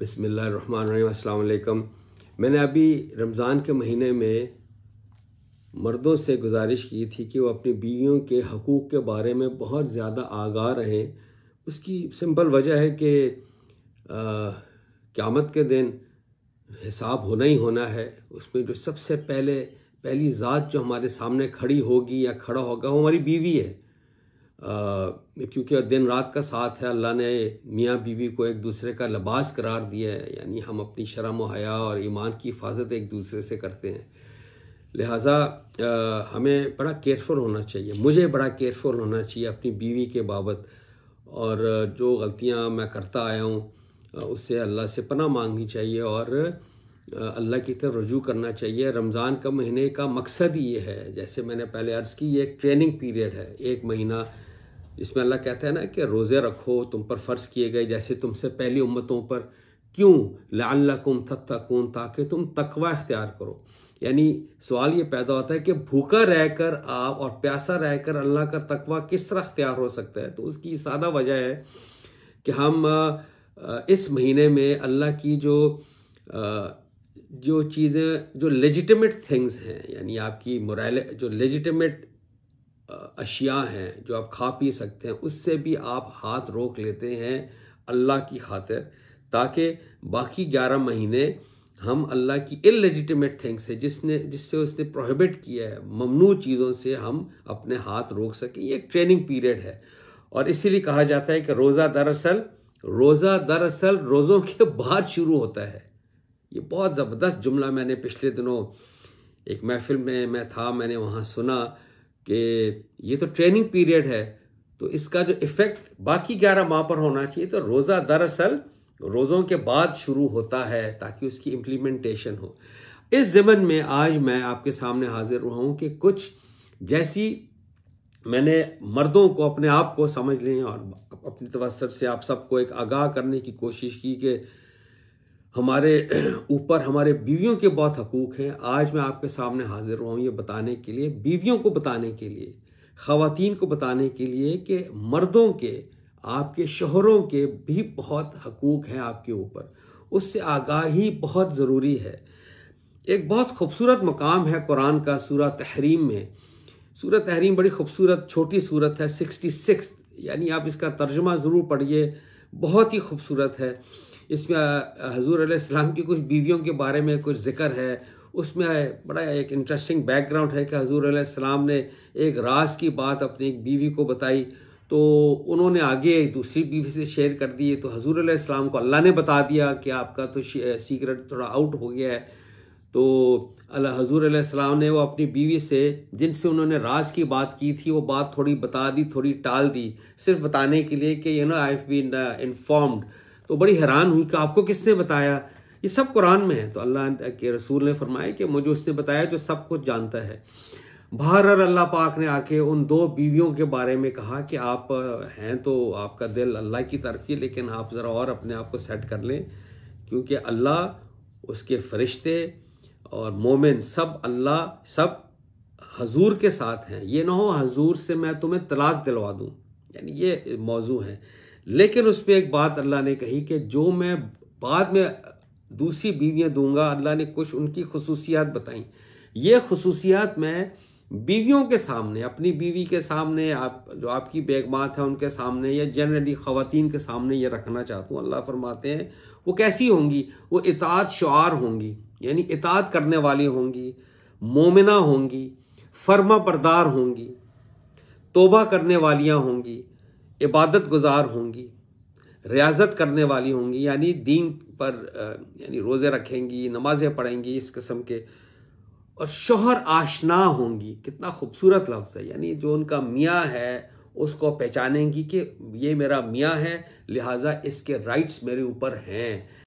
बसमिल्ल अस्सलाम मैंने अभी रमज़ान के महीने में मर्दों से गुजारिश की थी कि वो अपनी बीवियों के हकूक़ के बारे में बहुत ज़्यादा आगाह रहें उसकी सिंपल वजह है कि क़्यामत के दिन हिसाब होना ही होना है उसमें जो सबसे पहले पहली ज़ात जो हमारे सामने खड़ी होगी या खड़ा होगा वो हमारी बीवी है क्योंकि दिन रात का साथ है अल्लाह ने मियाँ बीवी को एक दूसरे का लबास करार दिया है यानी हम अपनी शर्म हया और ईमान की हिफाजत एक दूसरे से करते हैं लिहाजा हमें बड़ा केयरफुल होना चाहिए मुझे बड़ा केयरफुल होना चाहिए अपनी बीवी के बाबत और जो गलतियाँ मैं करता आया हूँ उससे अल्लाह से पना मांगनी चाहिए और अल्लाह की तरफ रजू करना चाहिए रमज़ान का महीने का मकसद ये है जैसे मैंने पहले अर्ज़ की ये एक ट्रेनिंग पीरियड है एक महीना जिसमें अल्लाह कहता है ना कि रोज़े रखो तुम पर फ़र्ज किए गए जैसे तुमसे पहली उम्मतों पर क्यों लाकुम थकून ताकि तुम तकवा इख्तियार करो यानी सवाल ये पैदा होता है कि भूखा रहकर आप और प्यासा रहकर अल्लाह का तकवा किस तरह अख्तियार हो सकता है तो उसकी सादा वजह है कि हम इस महीने में अल्लाह की जो जो चीज़ें जो लेजिटमेट थिंग्स हैं यानी आपकी मोरल जो लेजिटमेट अशिया हैं जो आप खा पी सकते हैं उससे भी आप हाथ रोक लेते हैं अल्लाह की खातिर ताकि बाकी ग्यारह महीने हम अल्लाह की इलेजिटमेट थिंग से जिसने जिससे उसने प्रोहिबिट किया है ममनू चीज़ों से हम अपने हाथ रोक सकें ये एक ट्रेनिंग पीरियड है और इसीलिए कहा जाता है कि रोज़ा दरअसल रोज़ा दरअसल रोज़ों के बाद शुरू होता है ये बहुत ज़बरदस्त जुमला मैंने पिछले दिनों एक महफिल में मैं था मैंने वहाँ सुना कि ये तो ट्रेनिंग पीरियड है तो इसका जो इफ़ेक्ट बाकी ग्यारह माह पर होना चाहिए तो रोज़ा दरअसल रोज़ों के बाद शुरू होता है ताकि उसकी इम्प्लीमेंटेशन हो इस ज़मन में आज मैं आपके सामने हाजिर हुआ हूँ कि कुछ जैसी मैंने मर्दों को अपने आप को समझ लें और अपनी तवसर से आप सबको एक आगाह करने की कोशिश की कि हमारे ऊपर हमारे बीवियों के बहुत हकूक़ हैं आज मैं आपके सामने हाजिर हुआ हूँ ये बताने के लिए बीवियों को बताने के लिए ख़वान को बताने के लिए कि मर्दों के आपके शोहरों के भी बहुत हकूक़ हैं आपके ऊपर उससे आगाही बहुत ज़रूरी है एक बहुत खूबसूरत मकाम है कुरान का सूरह तहरीम में सूरत तहरीम बड़ी खूबसूरत छोटी सूरत है सिक्सटी सिक्स यानी आप इसका तर्जमा ज़रूर पढ़िए बहुत ही खूबसूरत है इसमें हजूर आसमाम की कुछ बीवियों के बारे में कुछ जिक्र है उसमें बड़ा एक इंटरेस्टिंग बैकग्राउंड है कि हजूर आसमाम ने एक राज की बात अपनी एक बीवी को बताई तो उन्होंने आगे दूसरी बीवी से शेयर कर दिए तो हजूर आसमाम को अल्लाह ने बता दिया कि आपका तो सीक्रेट थोड़ा आउट हो गया है तो अल्लाह हजूर आसमाम ने वो अपनी बीवी से जिनसे उन्होंने राज की बात की थी वो बात थोड़ी बता दी थोड़ी टाल दी सिर्फ बताने के लिए कि you know I have been informed तो बड़ी हैरान हुई कि आपको किसने बताया ये सब कुरान में है तो अल्लाह के रसूल ने फरमाया कि मुझे उसने बताया जो सब कुछ जानता है बाहर अल्लाह पाक ने आके उन दो बीवियों के बारे में कहा कि आप हैं तो आपका दिल अल्लाह की तरफ ही लेकिन आप ज़रा और अपने आप को सेट कर लें क्योंकि अल्लाह उसके फरिश्ते और मोमिन सब अल्लाह सब हजूर के साथ हैं ये ना हो हजूर से मैं तुम्हें तलाक दिलवा दूँ यानी ये मौजू है लेकिन उस पर एक बात अल्लाह ने कही कि जो मैं बाद में दूसरी बीवियाँ दूंगा अल्लाह ने कुछ उनकी खसूसियात बताई ये खसूसियात मैं बीवियों के सामने अपनी बीवी के सामने आप जो आपकी बेगमात है उनके सामने या जनरली खातन के सामने ये रखना चाहता हूँ अल्लाह फरमाते हैं वो कैसी होंगी वो इतात शुआर होंगी यानी इतात करने वाली होंगी मोमिना होंगी फर्मा बरदार होंगी तोबा करने वालियाँ होंगी इबादत गुजार होंगी रियाजत करने वाली होंगी यानी दीन पर यानी रोज़े रखेंगी नमाज़ें पढ़ेंगी इस किस्म के और शोहर आशना होंगी कितना खूबसूरत लफ्ज़ है यानी जो उनका मियाँ है उसको पहचानेंगी कि ये मेरा मियाँ है लिहाजा इसके राइट्स मेरे ऊपर हैं